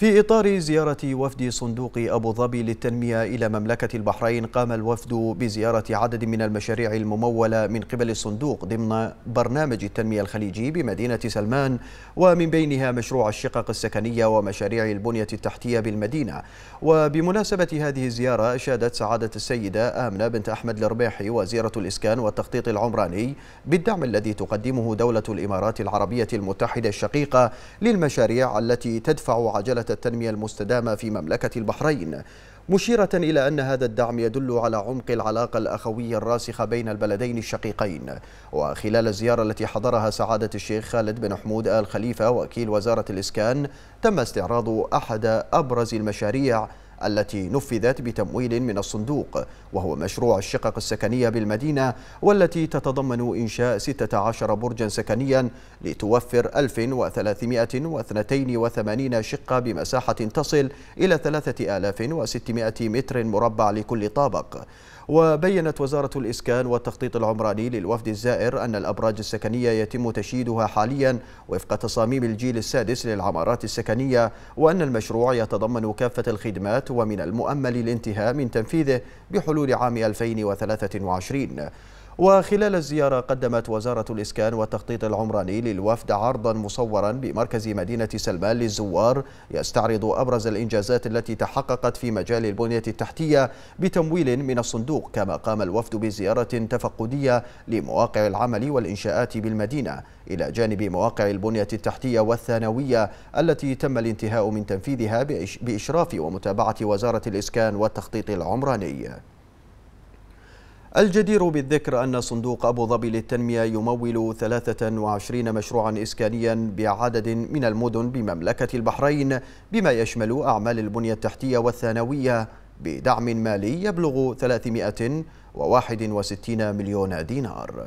في إطار زيارة وفد صندوق أبو ظبي للتنمية إلى مملكة البحرين قام الوفد بزيارة عدد من المشاريع الممولة من قبل الصندوق ضمن برنامج التنمية الخليجي بمدينة سلمان ومن بينها مشروع الشقق السكنية ومشاريع البنية التحتية بالمدينة وبمناسبة هذه الزيارة أشادت سعادة السيدة آمنة بنت أحمد الربيحي وزيرة الإسكان والتخطيط العمراني بالدعم الذي تقدمه دولة الإمارات العربية المتحدة الشقيقة للمشاريع التي تدفع عجلة التنمية المستدامة في مملكة البحرين مشيرة إلى أن هذا الدعم يدل على عمق العلاقة الأخوية الراسخة بين البلدين الشقيقين وخلال الزيارة التي حضرها سعادة الشيخ خالد بن حمود آل خليفة وكيل وزارة الإسكان تم استعراض أحد أبرز المشاريع التي نفذت بتمويل من الصندوق وهو مشروع الشقق السكنية بالمدينة والتي تتضمن إنشاء 16 برجا سكنيا لتوفر 1382 شقة بمساحة تصل إلى 3600 متر مربع لكل طابق وبينت وزارة الإسكان والتخطيط العمراني للوفد الزائر أن الأبراج السكنية يتم تشييدها حاليا وفق تصاميم الجيل السادس للعمارات السكنية وأن المشروع يتضمن كافة الخدمات ومن المؤمل الانتهاء من تنفيذه بحلول عام 2023 وخلال الزيارة قدمت وزارة الإسكان والتخطيط العمراني للوفد عرضا مصورا بمركز مدينة سلمان للزوار يستعرض أبرز الإنجازات التي تحققت في مجال البنية التحتية بتمويل من الصندوق كما قام الوفد بزيارة تفقدية لمواقع العمل والإنشاءات بالمدينة إلى جانب مواقع البنية التحتية والثانوية التي تم الانتهاء من تنفيذها بإشراف ومتابعة وزارة الإسكان والتخطيط العمراني الجدير بالذكر أن صندوق أبو ظبي للتنمية يمول 23 مشروعا إسكانيا بعدد من المدن بمملكة البحرين بما يشمل أعمال البنية التحتية والثانوية بدعم مالي يبلغ 361 مليون دينار